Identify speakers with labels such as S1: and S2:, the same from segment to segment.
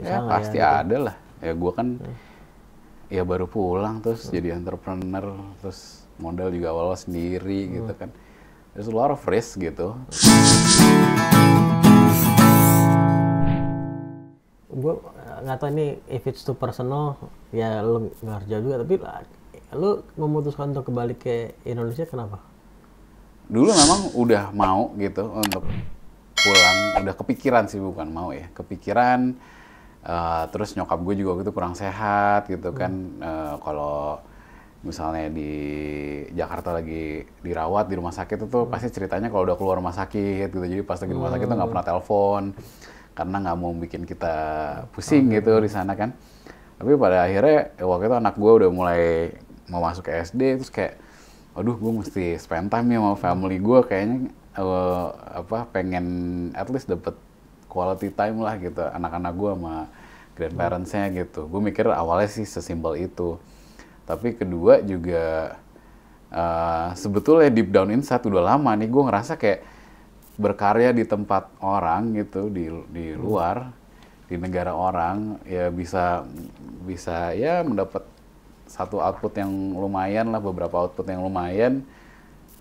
S1: ya pasti ya, ada lah. Ya gue kan hmm. ya baru pulang terus hmm. jadi entrepreneur terus modal juga awal, sendiri hmm. gitu kan. There's a lot of risk
S2: gitu. Gue nggak tahu ini if it's too personal ya lo nggak harus juga tapi ah, lo memutuskan untuk kembali ke Indonesia kenapa?
S1: Dulu memang udah mau gitu untuk pulang udah kepikiran sih bukan mau ya kepikiran Eh, terus nyokap gue juga gitu kurang sehat gitu hmm. kan. Uh, Kalau misalnya di Jakarta lagi dirawat di rumah sakit itu hmm. pasti ceritanya kalau udah keluar rumah sakit gitu jadi pas lagi di rumah sakit tuh nggak hmm. pernah telepon karena nggak mau bikin kita pusing okay. gitu di sana kan tapi pada akhirnya ya waktu itu anak gue udah mulai mau masuk ke SD terus kayak aduh gue mesti spend time ya sama family hmm. gue kayaknya uh, apa pengen at least dapet quality time lah gitu anak-anak gue sama grandparentsnya gitu gue mikir awalnya sih sesimpel itu tapi kedua juga uh, sebetulnya deep down satu udah lama nih gue ngerasa kayak berkarya di tempat orang gitu di di hmm. luar di negara orang ya bisa bisa ya mendapat satu output yang lumayan lah beberapa output yang lumayan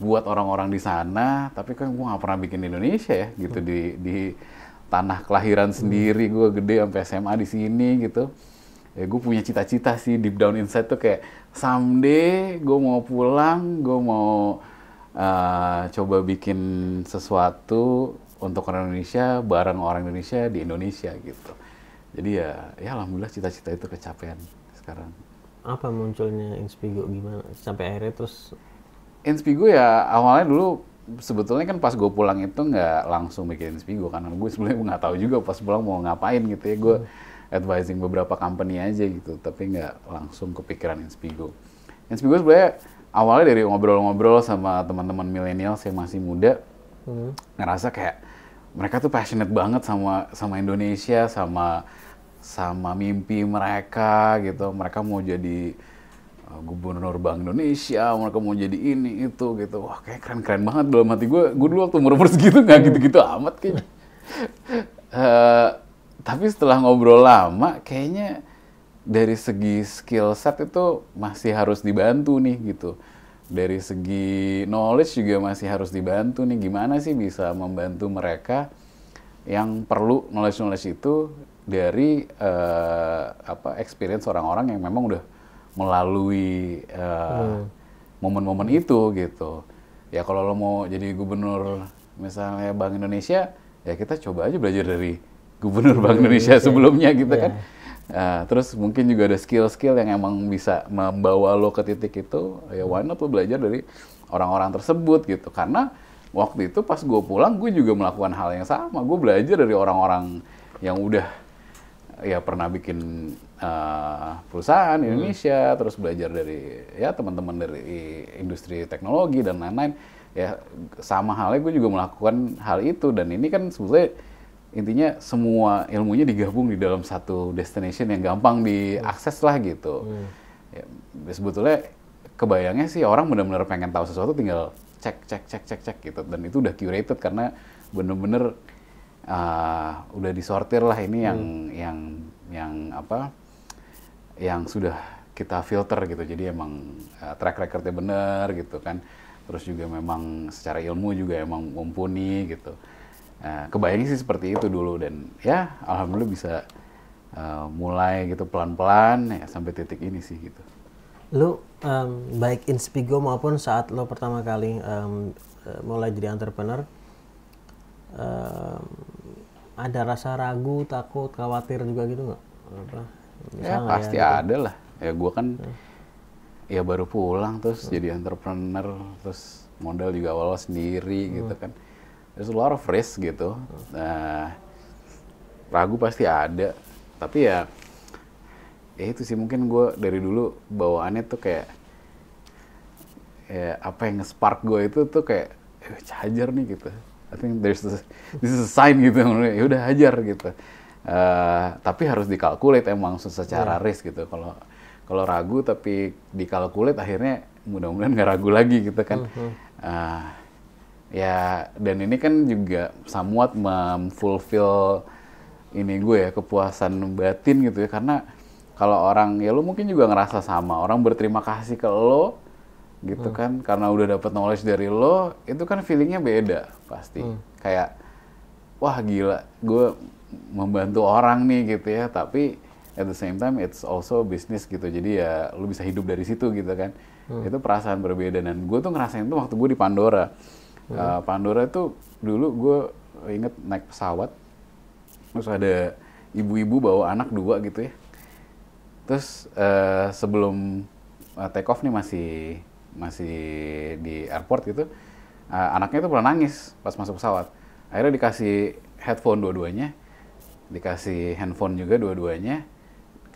S1: buat orang-orang di sana tapi kan gue nggak pernah bikin di Indonesia ya gitu hmm. di di tanah kelahiran sendiri gue gede sampai SMA di sini gitu ya gue punya cita-cita sih deep down inside tuh kayak someday gue mau pulang gue mau uh, coba bikin sesuatu untuk orang Indonesia bareng orang Indonesia di Indonesia gitu jadi ya ya alhamdulillah cita-cita itu kecapean sekarang
S2: apa munculnya Inspigo gimana sampai akhirnya terus
S1: Inspigo ya awalnya dulu sebetulnya kan pas gue pulang itu nggak langsung mikirin Spigo karena gue sebenarnya nggak tahu juga pas pulang mau ngapain gitu ya gue hmm. advising beberapa company aja gitu tapi nggak langsung kepikiran Inspigo. Inspigo sebenarnya awalnya dari ngobrol-ngobrol sama teman-teman milenial yang masih muda hmm. ngerasa kayak mereka tuh passionate banget sama sama Indonesia sama sama mimpi mereka gitu mereka mau jadi Eh, gubernur Bank Indonesia, mereka mau jadi ini itu gitu. Wah, kayak keren-keren banget dalam hati gue. Gue dulu waktu umur umur segitu nggak gitu-gitu amat kayaknya. uh, eh, tapi setelah ngobrol lama, kayaknya dari segi skill set itu masih harus dibantu nih gitu. Dari segi knowledge juga masih harus dibantu nih. Gimana sih bisa membantu mereka yang perlu knowledge-knowledge itu dari uh, apa experience orang-orang yang memang udah melalui eh, hmm. momen-momen uh, hmm. itu gitu. Ya kalau lo mau jadi gubernur misalnya Bank Indonesia, ya kita coba aja belajar dari gubernur Bank Indonesia sebelumnya gitu yeah. kan. Uh, terus mungkin juga ada skill-skill yang emang bisa membawa lo ke titik itu, ya why not lo belajar dari orang-orang tersebut gitu. Karena waktu itu pas gue pulang, gue juga melakukan hal yang sama. Gue belajar dari orang-orang yang udah ya pernah bikin uh, perusahaan hmm. Indonesia, hmm. terus belajar dari ya teman-teman dari industri teknologi dan lain-lain. Ya sama halnya gue juga melakukan hal itu dan ini kan sebetulnya intinya semua ilmunya digabung di dalam satu destination yang gampang diakses lah gitu. Hmm. Ya, ya sebetulnya kebayangnya sih orang benar-benar pengen tahu sesuatu tinggal cek cek cek cek cek gitu dan itu udah curated karena bener-bener uh, udah disortir lah ini yang hmm. yang yang apa yang sudah kita filter gitu jadi emang uh, track recordnya bener gitu kan terus juga memang secara ilmu juga emang mumpuni gitu uh, ah, kebayang sih seperti itu dulu dan ya alhamdulillah bisa uh, mulai gitu pelan-pelan ya sampai titik ini sih gitu
S2: lu um, baik Inspigo maupun saat lo pertama kali um, mulai jadi entrepreneur uh, ada rasa ragu, takut, khawatir juga gitu nggak? Ya, ya pasti ya,
S1: ada gitu. lah. Ya gue kan hmm. ya baru pulang terus hmm. jadi entrepreneur terus modal juga awal sendiri hmm. gitu kan. There's a lot of risk gitu. Hmm. Nah, ragu pasti ada. Tapi ya ya itu sih mungkin gue dari dulu bawaannya tuh kayak ya apa yang nge-spark gue itu tuh kayak eh, charger nih gitu I think there's a, this is a sign gitu ya udah hajar gitu uh, tapi harus dikalkulat emang secara yeah. risk gitu kalau kalau ragu tapi dikalkulat akhirnya mudah-mudahan nggak ragu lagi gitu kan mm -hmm. uh, ya dan ini kan juga somewhat memfulfill ini gue ya kepuasan batin gitu ya karena kalau orang ya lo mungkin juga ngerasa sama orang berterima kasih ke lo gitu hmm. kan karena udah dapat knowledge dari lo itu kan feelingnya beda pasti hmm. kayak wah gila gue membantu orang nih gitu ya tapi at the same time it's also business gitu jadi ya lo bisa hidup dari situ gitu kan hmm. itu perasaan berbeda dan gue tuh ngerasain tuh waktu gue di Pandora hmm. uh, Pandora tuh dulu gue inget naik pesawat terus ada ibu-ibu bawa anak dua gitu ya terus uh, sebelum eh, take off nih masih masih di airport gitu uh, anaknya itu pernah nangis pas masuk pesawat akhirnya dikasih headphone dua-duanya dikasih handphone juga dua-duanya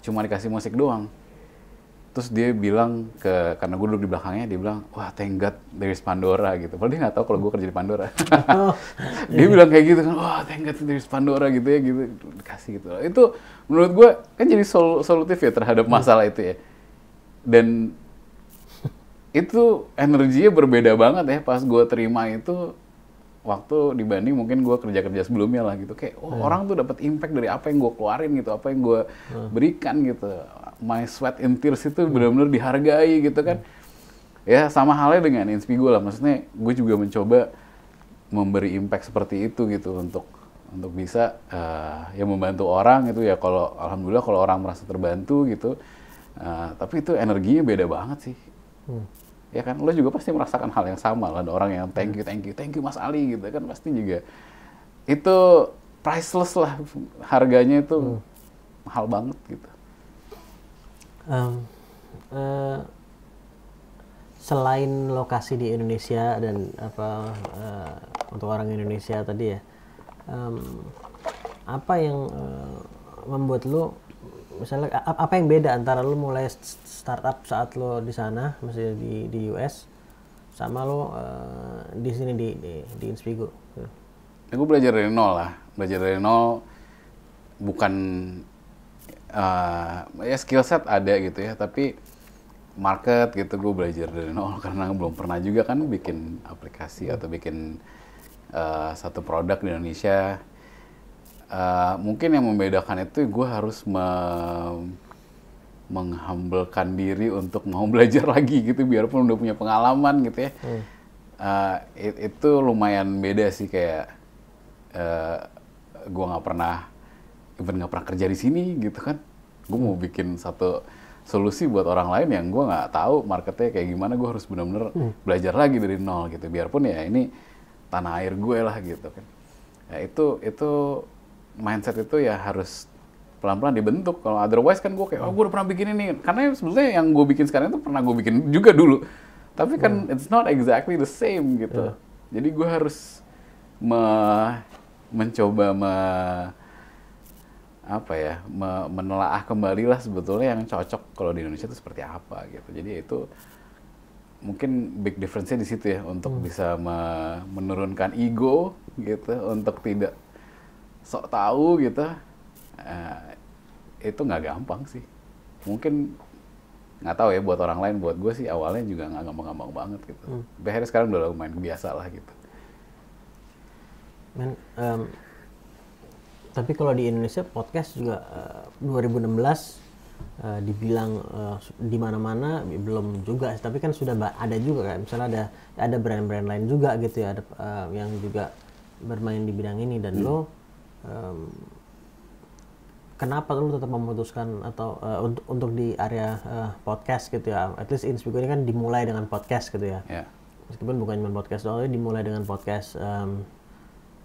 S1: cuma dikasih musik doang terus dia bilang ke karena gue duduk di belakangnya dia bilang wah thank God there is Pandora gitu padahal dia nggak tahu kalau gue kerja di Pandora oh. dia bilang kayak gitu kan wah thank God there is Pandora gitu ya gitu dikasih gitu itu menurut gue kan jadi sol solutif ya terhadap masalah itu ya dan itu energinya berbeda banget ya pas gue terima itu waktu dibanding mungkin gue kerja-kerja sebelumnya lah gitu kayak oh, hmm. orang tuh dapat impact dari apa yang gue keluarin gitu apa yang gue hmm. Iya. berikan gitu my sweat and tears itu iya. benar-benar dihargai gitu kan hmm. ya sama halnya dengan inspi gue lah maksudnya gue juga mencoba memberi impact seperti itu gitu untuk untuk bisa uh, ya membantu orang itu ya kalau alhamdulillah kalau orang merasa terbantu gitu uh, tapi itu energinya beda banget sih hmm ya kan lo juga pasti merasakan hal yang sama lah ada orang yang thank you thank you thank you Mas Ali gitu kan pasti juga itu priceless lah harganya itu hmm. mahal banget gitu
S2: um, uh, selain lokasi di Indonesia dan apa uh, untuk orang Indonesia tadi ya um, apa yang uh, membuat lo misalnya apa yang beda antara lo mulai startup saat lo di sana masih di di US sama lo uh, eh, di sini di di, di Inspigo? Ya,
S1: gue belajar dari nol lah, belajar dari nol bukan uh, ya skill set ada gitu ya, tapi market gitu gue belajar dari nol karena belum pernah juga kan bikin aplikasi atau bikin uh, satu produk di Indonesia Eh, mungkin yang membedakan itu gue harus me menghambelkan diri untuk mau belajar lagi gitu biarpun udah punya pengalaman gitu ya hmm. uh, it, itu lumayan beda sih kayak uh, gue nggak pernah even nggak pernah kerja di sini gitu kan gue mau bikin satu solusi buat orang lain yang gue nggak tahu marketnya kayak gimana gue harus benar-benar hmm. belajar lagi dari nol gitu biarpun ya ini tanah air gue lah gitu kan ya, itu itu mindset itu ya harus pelan-pelan dibentuk. Kalau otherwise kan gue kayak, oh gue udah pernah bikin ini. Karena sebenarnya yang gue bikin sekarang itu pernah gue bikin juga dulu. Tapi kan hmm. it's not exactly the same gitu. Yeah. Jadi gue harus me mencoba me apa ya me menelaah kembali lah sebetulnya yang cocok kalau di Indonesia itu seperti apa gitu. Jadi ya itu mungkin big difference-nya di situ ya untuk hmm. bisa me menurunkan ego gitu untuk tidak sok tahu gitu eh, itu nggak gampang sih mungkin nggak tahu ya buat orang lain buat gue sih awalnya juga nggak gampang-gampang banget gitu hmm. akhirnya sekarang udah lumayan biasa lah gitu
S2: Men, um, tapi kalau di Indonesia podcast juga uh, 2016 uh, dibilang uh, di mana-mana belum juga tapi kan sudah ada juga kan misalnya ada ada brand-brand lain juga gitu ya ada uh, yang juga bermain di bidang ini dan hmm. lo um, kenapa lu tetap memutuskan atau uh, eh, untuk untuk di area uh, podcast gitu ya at least Inspigo ini kan dimulai dengan podcast gitu ya yeah. meskipun bukan cuma podcast doang dimulai dengan podcast um,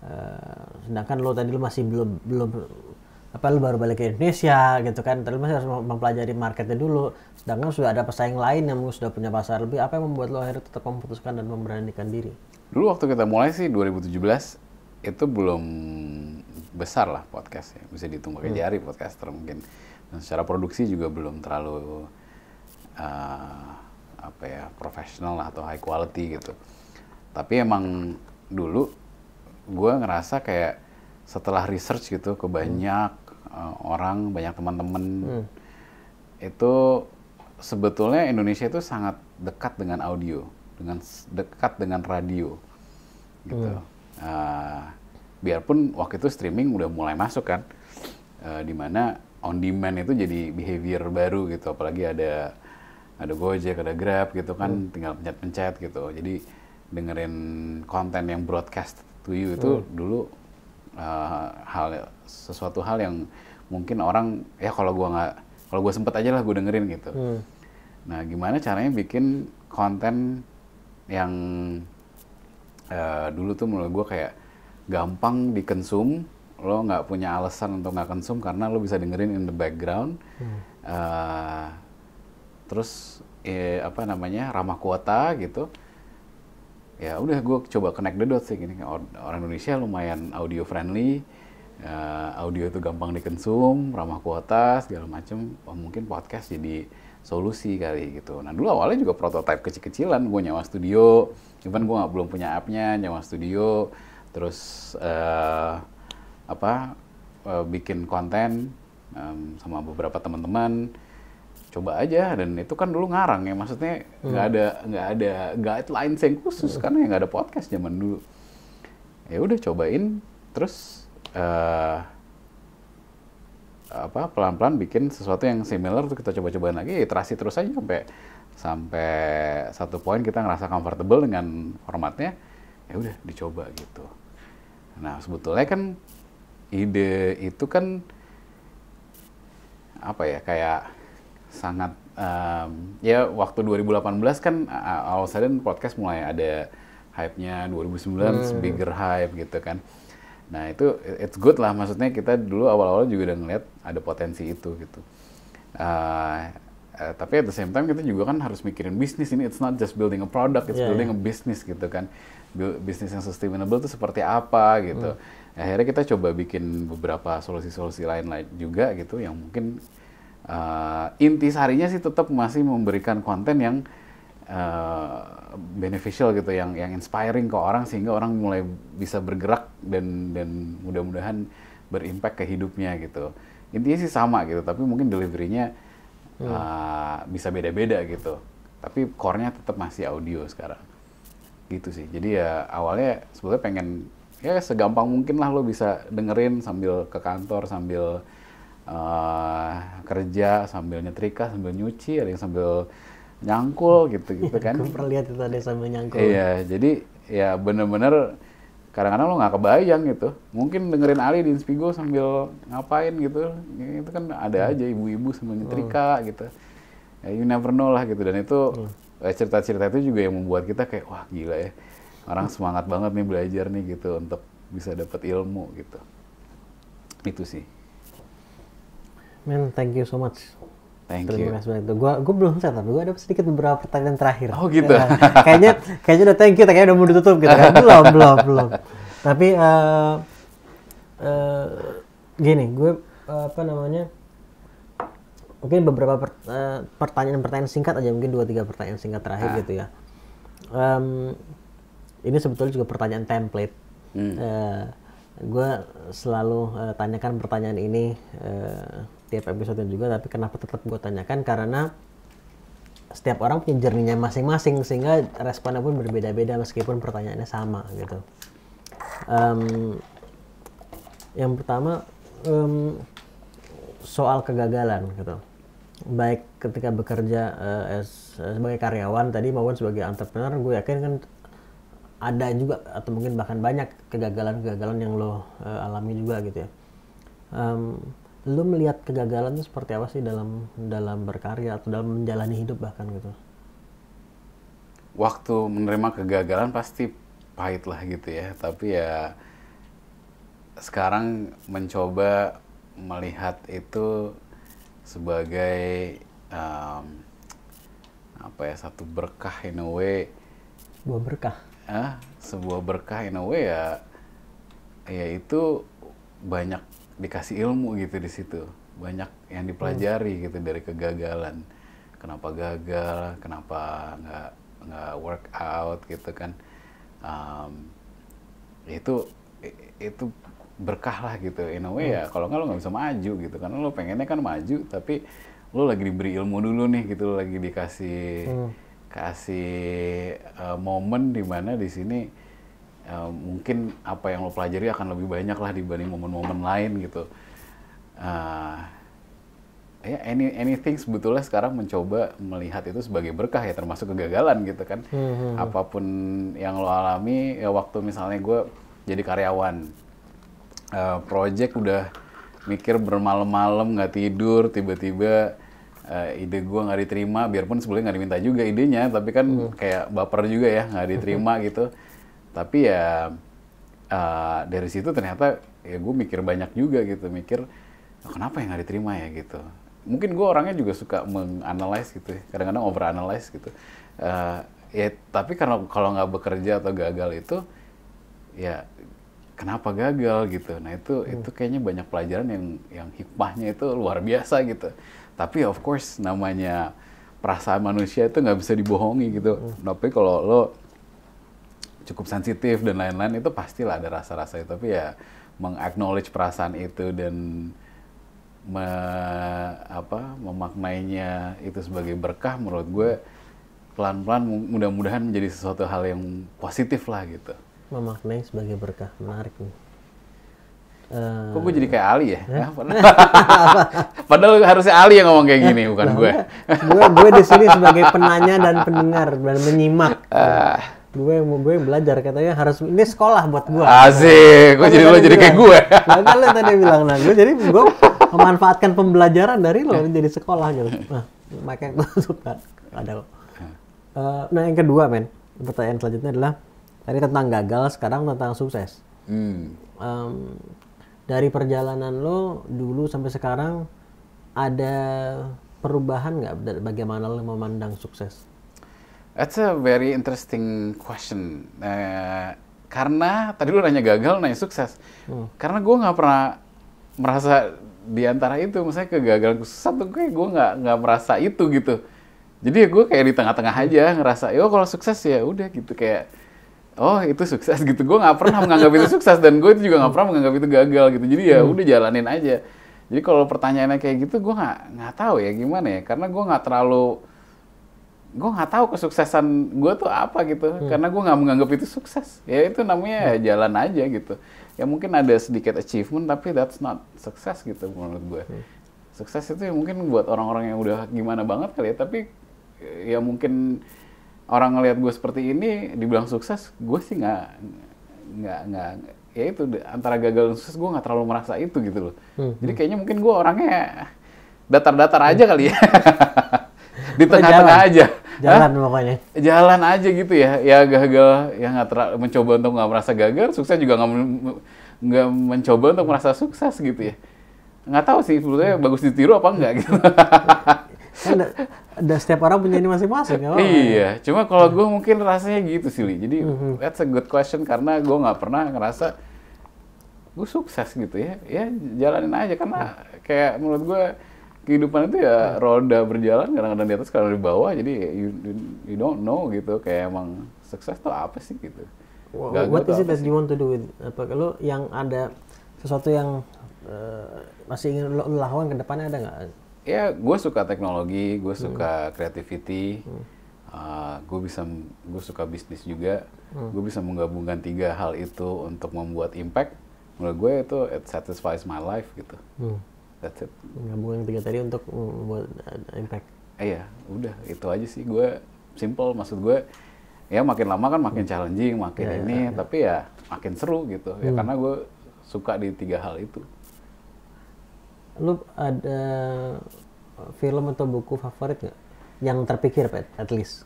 S2: uh, sedangkan lo tadi lo masih belum belum apa lu baru balik ke Indonesia gitu kan terus masih harus mempelajari marketnya dulu sedangkan sudah ada pesaing lain yang sudah punya pasar lebih apa yang membuat lo akhirnya tetap memutuskan dan memberanikan diri
S1: dulu waktu kita mulai sih 2017 itu belum besar lah podcast ya bisa dihitung pakai hmm. podcaster mungkin dan secara produksi juga belum terlalu uh, apa ya profesional atau high quality gitu tapi emang dulu gue ngerasa kayak setelah research gitu ke hmm. banyak hmm. uh, orang banyak teman-teman hmm. itu sebetulnya Indonesia itu sangat dekat dengan audio dengan dekat dengan radio gitu hmm. uh, biarpun waktu itu streaming udah mulai masuk kan e, eh, dimana on demand itu jadi behavior baru gitu apalagi ada ada Gojek ada Grab gitu kan hmm. tinggal pencet-pencet gitu jadi dengerin konten yang broadcast to you itu hmm. dulu e, hal sesuatu hal yang mungkin orang ya kalau gua nggak kalau gue sempet aja lah gue dengerin gitu hmm. nah gimana caranya bikin konten yang e, dulu tuh menurut gue kayak gampang dikonsum lo nggak punya alasan untuk nggak konsum karena lo bisa dengerin in the background hmm. uh, terus eh, apa namanya ramah kuota gitu ya udah gue coba connect the dots sih gini orang Indonesia lumayan audio friendly uh, audio itu gampang dikonsum ramah kuota segala macem oh, mungkin podcast jadi solusi kali gitu nah dulu awalnya juga prototipe kecil-kecilan gue nyawa studio cuman gue belum punya appnya nyawa studio terus uh, apa uh, bikin konten um, sama beberapa teman-teman coba aja dan itu kan dulu ngarang ya maksudnya nggak hmm. ada nggak ada guidelines yang khusus hmm. karena ya, nggak ada podcast zaman dulu ya udah cobain terus uh, apa pelan-pelan bikin sesuatu yang similar tuh kita coba coba lagi iterasi terus aja sampai sampai satu poin kita ngerasa comfortable dengan formatnya ya udah dicoba gitu Nah, sebetulnya kan ide itu kan apa ya kayak sangat um, ya waktu 2018 kan all of a sudden podcast mulai ada hype-nya 2019 hmm. bigger hype gitu kan. Nah, itu it's good lah maksudnya kita dulu awal-awal juga udah ngeliat ada potensi itu gitu. Uh, uh, tapi at the same time kita juga kan harus mikirin bisnis ini it's not just building a product, it's yeah, building yeah. a business gitu kan bisnis yang sustainable itu seperti apa gitu. Hmm. Akhirnya kita coba bikin beberapa solusi-solusi lain lain juga gitu yang mungkin uh, eh, intisarinya sih tetap masih memberikan konten yang uh, beneficial gitu, yang yang inspiring ke orang sehingga orang mulai bisa bergerak dan dan mudah-mudahan berimpact ke hidupnya gitu. Intinya sih sama gitu, tapi mungkin deliverynya hmm. uh, bisa beda-beda gitu. Tapi core-nya tetap masih audio sekarang gitu sih jadi ya awalnya sebetulnya pengen ya segampang mungkin lah lo bisa dengerin sambil ke kantor sambil uh, kerja sambil nyetrika sambil nyuci ada yang sambil nyangkul gitu gitu kan gue pernah itu ada sambil nyangkul iya jadi ya bener-bener kadang-kadang lo nggak kebayang gitu mungkin dengerin Ali di Inspigo sambil ngapain gitu ya, itu kan ada hmm. aja ibu-ibu sambil nyetrika hmm. gitu ya, you never know lah gitu dan itu hmm Eh, cerita-cerita itu juga yang membuat kita kayak wah gila ya orang semangat banget nih belajar nih gitu untuk bisa dapat ilmu gitu itu sih
S2: Men, thank you so much
S1: Thank Terima kasih
S2: banyak. Gua, gua belum selesai tapi gua ada sedikit beberapa pertanyaan terakhir. Oh gitu. Ya, kayaknya, kayaknya udah thank you, kayaknya udah mau ditutup gitu. Kan? Belum, belum, belum. Tapi uh, uh, gini, gue uh, apa namanya? mungkin beberapa eh, pertanyaan-pertanyaan singkat aja mungkin dua tiga pertanyaan singkat terakhir ah. gitu ya um, ini sebetulnya juga pertanyaan template hmm. uh, eh, gue selalu uh, tanyakan pertanyaan ini uh, tiap episode juga tapi kenapa tetap gue tanyakan karena setiap orang punya jernihnya masing-masing sehingga responnya pun berbeda-beda meskipun pertanyaannya sama gitu um, yang pertama um, soal kegagalan gitu baik ketika bekerja uh, as, eh, sebagai karyawan tadi maupun sebagai entrepreneur gue yakin kan ada juga atau mungkin bahkan banyak kegagalan-kegagalan yang lo uh, alami juga gitu ya um, lo melihat kegagalan itu seperti apa sih dalam dalam berkarya atau dalam menjalani hidup bahkan gitu
S1: waktu menerima kegagalan pasti pahit lah gitu ya tapi ya sekarang mencoba melihat itu sebagai um, apa ya satu berkah in a way sebuah berkah eh, sebuah berkah in a way ya yaitu banyak dikasih ilmu gitu di situ banyak yang dipelajari hmm. gitu dari kegagalan kenapa gagal kenapa nggak nggak work out gitu kan um, itu itu berkah lah gitu in a way ya hmm. kalau nggak lo nggak bisa maju gitu karena lo pengennya kan maju tapi lo lagi diberi ilmu dulu nih gitu lo lagi dikasih hmm. kasih uh, momen mana di sini uh, mungkin apa yang lo pelajari akan lebih banyak lah dibanding momen-momen lain gitu uh, ya any anything sebetulnya sekarang mencoba melihat itu sebagai berkah ya termasuk kegagalan gitu kan hmm, hmm. hmm. apapun yang lo alami ya waktu misalnya gue jadi karyawan uh, project udah mikir bermalam-malam nggak tidur tiba-tiba uh, ide gue nggak diterima biarpun sebenarnya nggak diminta juga idenya tapi kan hmm. kayak baper juga ya nggak diterima gitu tapi ya uh, dari situ ternyata ya gue mikir banyak juga gitu mikir oh, kenapa yang nggak diterima ya gitu mungkin gue orangnya juga suka menganalisis gitu ya. kadang-kadang overanalyze gitu uh, ya tapi karena kalau nggak bekerja atau gagal itu ya kenapa gagal gitu. Nah itu hmm. itu kayaknya banyak pelajaran yang yang hikmahnya itu luar biasa gitu. Tapi of course namanya perasaan manusia itu nggak bisa dibohongi gitu. Hmm. Nah, tapi kalau lo cukup sensitif dan lain-lain itu pastilah ada rasa-rasa itu. Tapi ya mengacknowledge perasaan itu dan me, apa memaknainya itu sebagai berkah menurut gue pelan-pelan mudah-mudahan menjadi sesuatu hal yang positif lah gitu
S2: memaknai sebagai berkah menarik nih Uh, Kok gue jadi kayak Ali ya? Huh?
S1: Padahal harusnya Ali yang ngomong kayak gini, bukan gue.
S2: gue. Gue di sini sebagai penanya dan pendengar dan menyimak. Uh, gue mau gue belajar katanya harus ini sekolah buat gue. Asik, gue jadi lo jadi kayak gue. Nah, lo tadi bilang nah gue jadi gue memanfaatkan pembelajaran dari lo jadi sekolah gitu. Nah, makanya gue suka ada. Uh, nah yang kedua men, pertanyaan selanjutnya adalah Tadi tentang gagal, sekarang tentang sukses. Hmm. Um, dari perjalanan lo dulu sampai sekarang ada perubahan nggak bagaimana lo memandang sukses?
S1: That's a very interesting question. Uh, karena tadi lu nanya gagal, nanya sukses. Hmm. Karena gue nggak pernah merasa di antara itu, misalnya kegagalan kesusahan tuh kayak gue nggak nggak merasa itu gitu. Jadi ya gue kayak di tengah-tengah aja ngerasa, yo kalau sukses ya udah gitu kayak oh itu sukses gitu gue nggak pernah menganggap itu sukses dan gue itu juga nggak pernah menganggap itu gagal gitu jadi ya hmm. udah jalanin aja jadi kalau pertanyaannya kayak gitu gue nggak nggak tahu ya gimana ya karena gue nggak terlalu gue nggak tahu kesuksesan gue tuh apa gitu hmm. karena gue nggak menganggap itu sukses ya itu namanya hmm. jalan aja gitu ya mungkin ada sedikit achievement tapi that's not sukses gitu menurut gue hmm. sukses itu ya mungkin buat orang-orang yang udah gimana banget kali ya tapi ya mungkin orang ngelihat gue seperti ini dibilang sukses gue sih nggak nggak nggak ya itu antara gagal dan sukses gue nggak terlalu merasa itu gitu loh hmm. jadi hmm. kayaknya mungkin gue orangnya datar-datar aja kali ya di oh, tengah-tengah aja
S2: jalan Hah? pokoknya
S1: jalan aja gitu ya ya gagal ya nggak mencoba untuk nggak merasa gagal sukses juga nggak nggak mencoba untuk merasa sukses gitu ya nggak tahu sih sebetulnya hmm. bagus ditiru apa enggak gitu
S2: kan da, setiap orang punya ini masing-masing ya. Iya,
S1: cuma kalau gue mungkin rasanya gitu sih, Li. Jadi mm-hmm. that's a good question karena gue nggak pernah ngerasa gue sukses gitu ya. Ya jalanin aja karena ah, kayak menurut gue kehidupan itu ya iya. roda berjalan kadang-kadang di atas kadang di bawah jadi you, you don't know gitu kayak emang sukses tuh apa sih gitu. what is it that you
S2: want to do with apa kalau yang ada sesuatu yang uh, masih ingin lo lakukan ke depannya ada nggak?
S1: ya gue suka teknologi gue hmm. suka hmm. creativity hmm. uh, eh, gue bisa gue suka bisnis juga hmm. gue bisa menggabungkan tiga hal itu untuk membuat impact menurut gue itu it satisfies my life gitu hmm. that's it
S2: menggabungkan tiga tadi untuk membuat eh, impact
S1: eh, iya udah itu aja sih gue simple maksud gue ya makin lama kan makin hmm. challenging makin yeah, iya, ini yeah, yeah. tapi ya makin seru gitu ya, hmm. ya karena gue suka di tiga hal itu
S2: lu ada film atau buku favorit nggak yang terpikir pet at least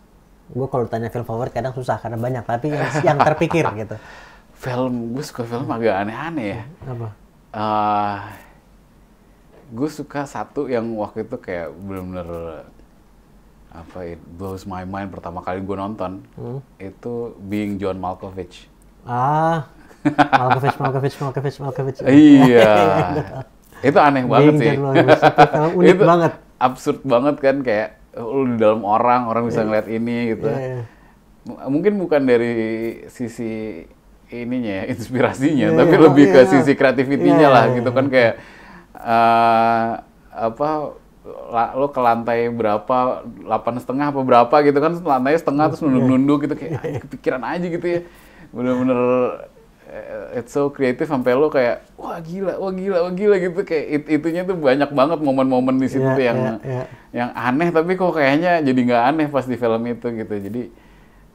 S2: gue kalau tanya film favorit kadang susah karena banyak tapi yang, yang terpikir gitu
S1: film gue suka film agak aneh-aneh ya apa uh, eh, gue suka satu yang waktu itu kayak benar-benar apa it ya, blows my mind pertama kali gue nonton hmm. itu being John Malkovich
S2: ah Malkovich Malkovich Malkovich Malkovich iya, iya itu aneh banget sih. unik itu banget.
S1: Absurd banget kan kayak oh, lu di dalam orang, orang bisa yeah. ngeliat ini gitu. Yeah, iya. Mungkin bukan dari sisi ininya ya, inspirasinya, yeah, tapi yeah, lebih yeah, ke iya. sisi kreativitinya yeah, lah yeah, gitu iya, kan kayak uh, apa lo ke lantai berapa delapan setengah apa berapa gitu kan lantai setengah terus nunduk-nunduk gitu kayak kepikiran aja gitu ya bener-bener Eh, it's so creative sampai lo kayak wah gila, wah gila, wah gila gitu kayak it, itunya tuh banyak banget momen-momen di situ yeah, yang yeah, yeah. yang aneh tapi kok kayaknya jadi nggak aneh pas di film itu gitu. Jadi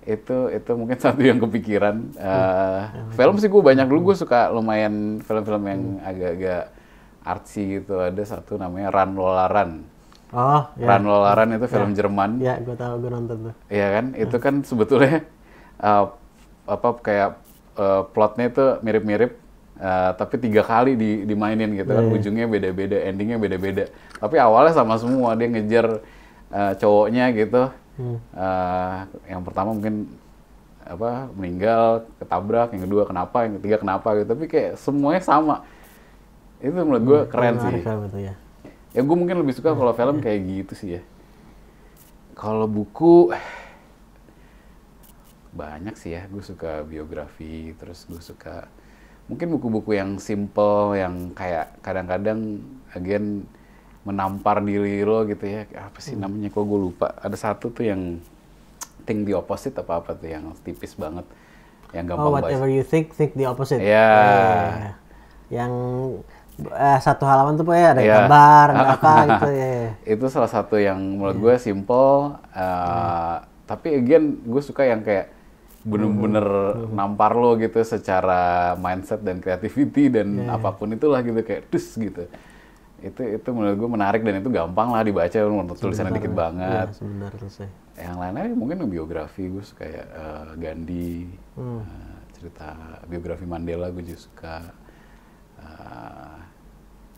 S1: itu itu mungkin satu yang kepikiran. Uh, hmm. eh, yeah, film sih gue banyak dulu hmm. gue suka lumayan film-film yang hmm. agak-agak hmm. artsy gitu. Ada satu namanya Run Lola Run.
S2: Oh, ya. Ran Lolaran itu film yeah. Jerman. Ya, gue tahu, gue nonton tuh.
S1: Iya kan, Yeah. itu kan sebetulnya uh, apa kayak uh, plotnya itu mirip-mirip uh, tapi tiga kali di, dimainin gitu yeah. kan iya, iya. ujungnya beda-beda endingnya beda-beda tapi awalnya sama semua dia ngejar uh, cowoknya gitu hmm. uh, yang pertama mungkin apa meninggal ketabrak yang kedua kenapa yang ketiga kenapa gitu tapi kayak semuanya sama itu menurut gue hmm, keren sih itu ya ya gue mungkin lebih suka kalau film kayak gitu sih ya kalau buku banyak sih ya gue suka biografi terus gue suka mungkin buku-buku yang simple yang kayak kadang-kadang agen menampar diri lo gitu ya apa sih hmm. namanya kok gue lupa ada satu tuh yang think the opposite apa apa tuh yang tipis banget yang oh, gampang oh, whatever
S2: bahas. you think think the opposite ya yeah. yeah. yang eh, satu halaman tuh pokoknya ada yeah. Iya. gambar ada apa gitu ya yeah.
S1: itu salah satu yang menurut yeah. gue simple uh, eh, yeah. Hmm. tapi again gue suka yang kayak bener-bener hmm. nampar lo gitu secara mindset dan creativity dan yeah. apapun itulah gitu kayak dus gitu itu itu menurut gue menarik dan itu gampang lah dibaca menurut tulisannya dikit banget. Ya,
S2: sebentar sih
S1: Yang lainnya ya mungkin biografi gue suka ya uh, Gandhi, hmm. uh, cerita biografi Mandela gue juga suka. Uh,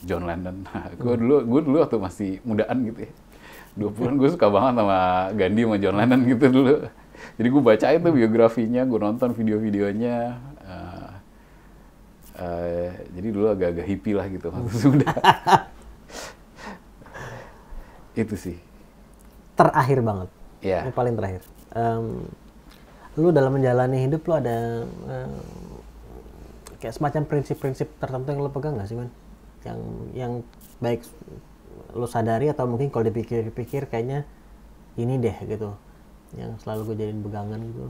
S1: John Lennon. gue hmm. dulu gue dulu waktu masih mudaan gitu ya. 20-an gue suka banget sama Gandhi sama John Lennon gitu dulu jadi gue baca itu biografinya gue nonton video-videonya uh, uh, jadi dulu agak-agak hippie lah gitu waktu sudah itu sih
S2: terakhir banget yeah. paling terakhir um, lu dalam menjalani hidup lu ada um, kayak semacam prinsip-prinsip tertentu yang lu pegang nggak sih man yang yang baik lu sadari atau mungkin kalau dipikir-pikir kayaknya ini deh gitu yang selalu gue jadiin pegangan gitu uh,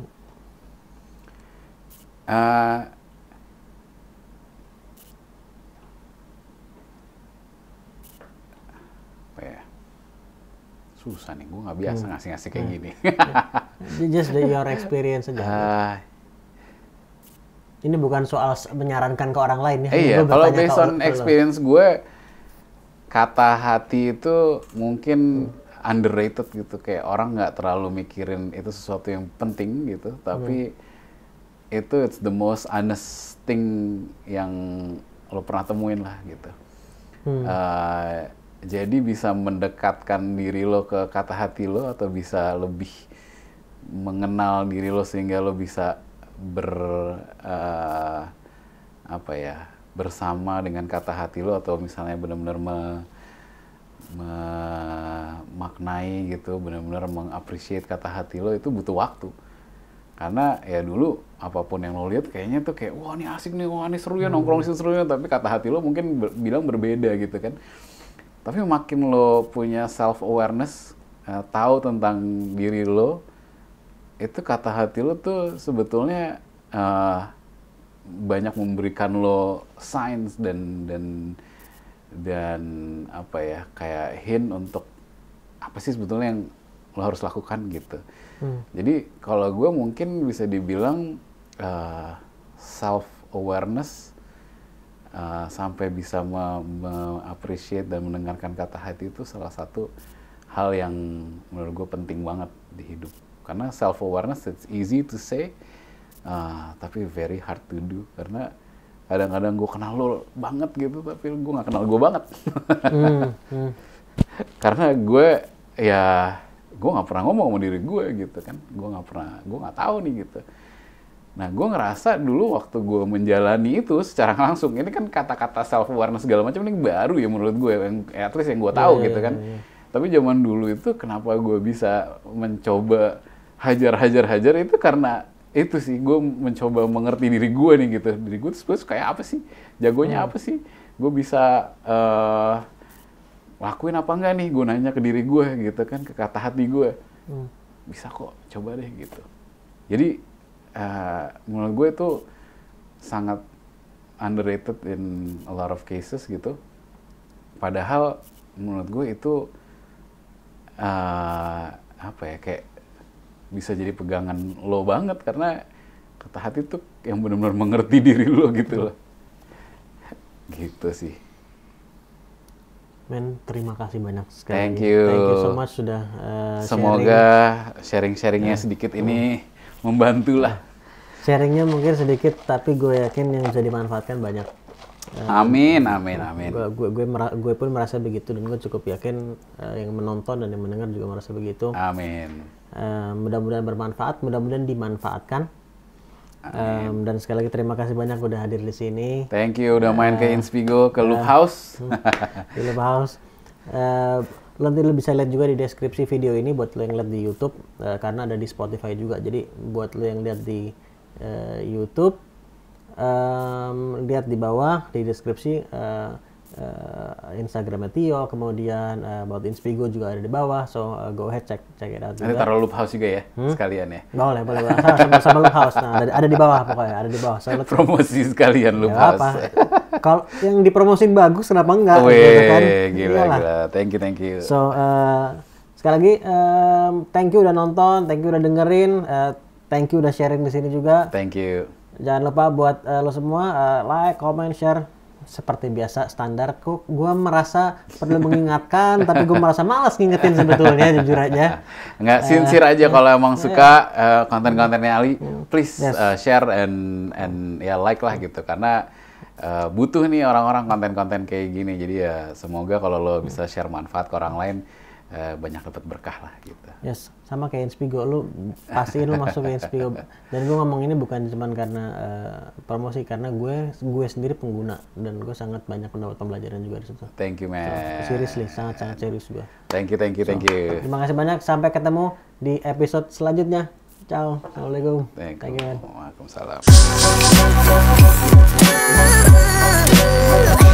S1: apa ya susah nih gue nggak biasa hmm. ngasih ngasih kayak hmm. gini just the your experience
S2: aja uh, ini bukan soal menyarankan ke orang lain ya iya gue kalau based on experience
S1: gue kata hati itu mungkin hmm underrated gitu kayak orang nggak terlalu mikirin itu sesuatu yang penting gitu tapi hmm. itu it's the most honest thing yang lo pernah temuin lah gitu hmm. uh, jadi bisa mendekatkan diri lo ke kata hati lo atau bisa lebih mengenal diri lo sehingga lo bisa ber uh, apa ya bersama dengan kata hati lo atau misalnya benar-benar memaknai gitu, benar-benar mengapresiasi kata hati lo itu butuh waktu. Karena ya dulu apapun yang lo lihat kayaknya tuh kayak wah ini asik nih, wah ini seru ya nongkrong sih hmm. seru ya, tapi kata hati lo mungkin ber bilang berbeda gitu kan. Tapi makin lo punya self awareness, uh, eh, tahu tentang diri lo, itu kata hati lo tuh sebetulnya uh, banyak memberikan lo signs dan dan dan apa ya kayak hint untuk apa sih sebetulnya yang lo harus lakukan gitu. Hmm. Jadi kalau gue mungkin bisa dibilang uh, eh, self awareness uh, eh, sampai bisa mengapresiat dan mendengarkan kata hati itu salah satu hal yang menurut gue penting banget di hidup. Karena self awareness it's easy to say, uh, tapi very hard to do karena kadang-kadang gue kenal lo banget gitu tapi gue nggak kenal gue banget hmm, hmm. karena gue ya gue nggak pernah ngomong sama diri gue gitu kan gue nggak pernah gue nggak tahu nih gitu nah gue ngerasa dulu waktu gue menjalani itu secara langsung ini kan kata-kata self awareness segala macam ini baru ya menurut gue yang eh, at least yang gue iya, tahu yeah, gitu kan yeah, yeah. tapi zaman dulu itu kenapa gue bisa mencoba hajar-hajar-hajar itu karena itu sih gue mencoba mengerti diri gue nih gitu diri gue tuh sebenarnya kayak apa sih jagonya hmm. apa sih gue bisa uh, lakuin apa enggak nih gue nanya ke diri gue gitu kan ke kata hati gue hmm. bisa kok coba deh gitu jadi uh, menurut gue itu sangat underrated in a lot of cases gitu padahal menurut gue itu uh, apa ya kayak bisa jadi pegangan lo banget karena kata hati tuh yang benar-benar mengerti diri lo gitu loh. Gitu sih.
S2: Men, terima kasih banyak sekali. Thank you. Thank you so much sudah uh, Semoga
S1: sharing. sharingnya sharing ya. sedikit hmm. ini
S2: hmm. membantulah. Sharingnya mungkin sedikit, tapi gue yakin yang bisa dimanfaatkan banyak. Uh, amin, amin, amin. Gue, gue, gue, mera- gue pun merasa begitu dan gue cukup yakin uh, yang menonton dan yang mendengar juga merasa begitu. Amin. Eh, mudah-mudahan bermanfaat, mudah-mudahan dimanfaatkan. Um, dan sekali lagi terima kasih banyak udah hadir di sini. Thank you udah uh, main ke eh, Inspigo, ke uh, Loop House. di Loop House. Uh, nanti lo bisa lihat juga di deskripsi video ini buat lo yang lihat di YouTube uh, karena ada di Spotify juga. Jadi buat lo yang lihat di uh, YouTube um, lihat di bawah di deskripsi uh, uh, Instagramnya Tio, kemudian uh, about Inspigo juga ada di bawah, so uh, go ahead check check it out. Nanti taruh loop house juga ya, hmm? sekalian ya. Boleh boleh, boleh. sama, sama loop house. Nah ada, ada di bawah pokoknya, ada di bawah. So, Promosi sekalian loop ya, house. Kalau yang dipromosin bagus, kenapa enggak? Wih, gitu kan? gila, Iyalah. gila.
S1: Thank you, thank you. So,
S2: uh, sekali lagi, um, thank you udah nonton, thank you udah dengerin, uh, thank you udah sharing di sini juga. Thank you. Jangan lupa buat uh, lo semua uh, like, comment, share seperti biasa standar kok gue merasa perlu mengingatkan tapi gue merasa malas ngingetin sebetulnya jujur aja
S1: nggak sincir uh, eh, aja uh, kalau emang ya. suka uh, konten-kontennya Ali ya. please yes. uh, share and and ya like lah gitu karena uh, butuh nih orang-orang konten-konten kayak gini jadi ya semoga kalau lo bisa share manfaat ke orang lain Eh, banyak dapat berkah lah gitu.
S2: Yes, sama kayak Inspigo lu pasti lu masuk ke Inspigo. Dan gue ngomong ini bukan cuma karena uh, promosi karena gue gue sendiri pengguna dan gue sangat banyak mendapat pembelajaran juga di situ. Thank you man. So, seriously, sangat sangat serius gue.
S1: Thank you, thank you, so, thank you. Terima
S2: kasih banyak. Sampai ketemu di episode selanjutnya. Ciao. Assalamualaikum. Thank you. Waalaikumsalam.